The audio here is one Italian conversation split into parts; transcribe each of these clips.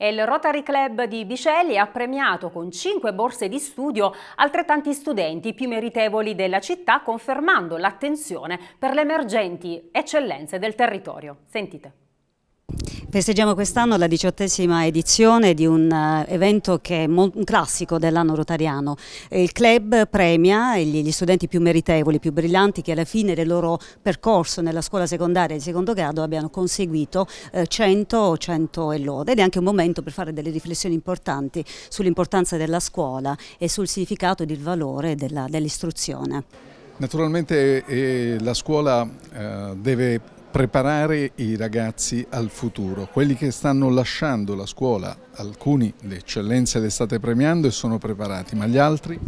e il Rotary Club di Bicelli ha premiato con 5 borse di studio altrettanti studenti più meritevoli della città confermando l'attenzione per le emergenti eccellenze del territorio. Sentite. Festeggiamo quest'anno la diciottesima edizione di un eh, evento che è un classico dell'anno rotariano. Il club premia gli studenti più meritevoli, più brillanti che alla fine del loro percorso nella scuola secondaria di secondo grado abbiano conseguito 100 o 100 e lode ed è anche un momento per fare delle riflessioni importanti sull'importanza della scuola e sul significato ed il valore dell'istruzione. Dell Naturalmente eh, eh, la scuola eh, deve preparare i ragazzi al futuro, quelli che stanno lasciando la scuola alcuni le eccellenze le state premiando e sono preparati, ma gli altri?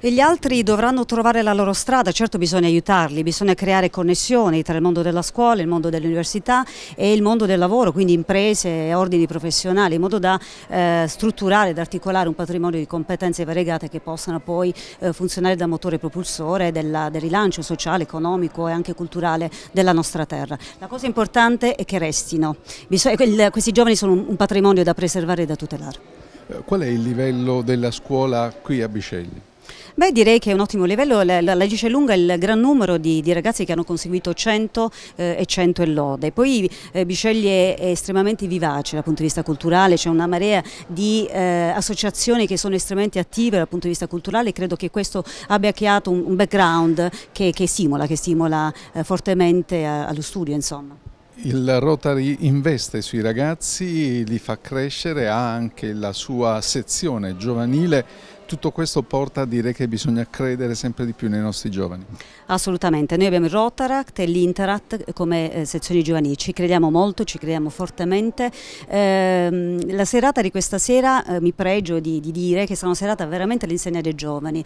E gli altri dovranno trovare la loro strada, certo bisogna aiutarli, bisogna creare connessioni tra il mondo della scuola, il mondo dell'università e il mondo del lavoro, quindi imprese e ordini professionali, in modo da eh, strutturare ed articolare un patrimonio di competenze variegate che possano poi eh, funzionare da motore propulsore della, del rilancio sociale, economico e anche culturale della nostra terra. La cosa importante è che restino, Bisog questi giovani sono un, un patrimonio da preservare e da da tutelare. Eh, qual è il livello della scuola qui a Bicelli? Beh, direi che è un ottimo livello, la, la, la dice lunga il gran numero di, di ragazzi che hanno conseguito 100 eh, e 100 e lode. Poi eh, Bisceglie è, è estremamente vivace dal punto di vista culturale, c'è una marea di eh, associazioni che sono estremamente attive dal punto di vista culturale e credo che questo abbia creato un, un background che, che, stimola, che stimola eh, fortemente a, eh, allo studio. Insomma. Il Rotary investe sui ragazzi, li fa crescere, ha anche la sua sezione giovanile. Tutto questo porta a dire che bisogna credere sempre di più nei nostri giovani. Assolutamente, noi abbiamo il Rotaract e l'Interact come eh, sezioni giovanili, ci crediamo molto, ci crediamo fortemente. Ehm, la serata di questa sera eh, mi pregio di, di dire che sarà una serata veramente all'insegna dei giovani,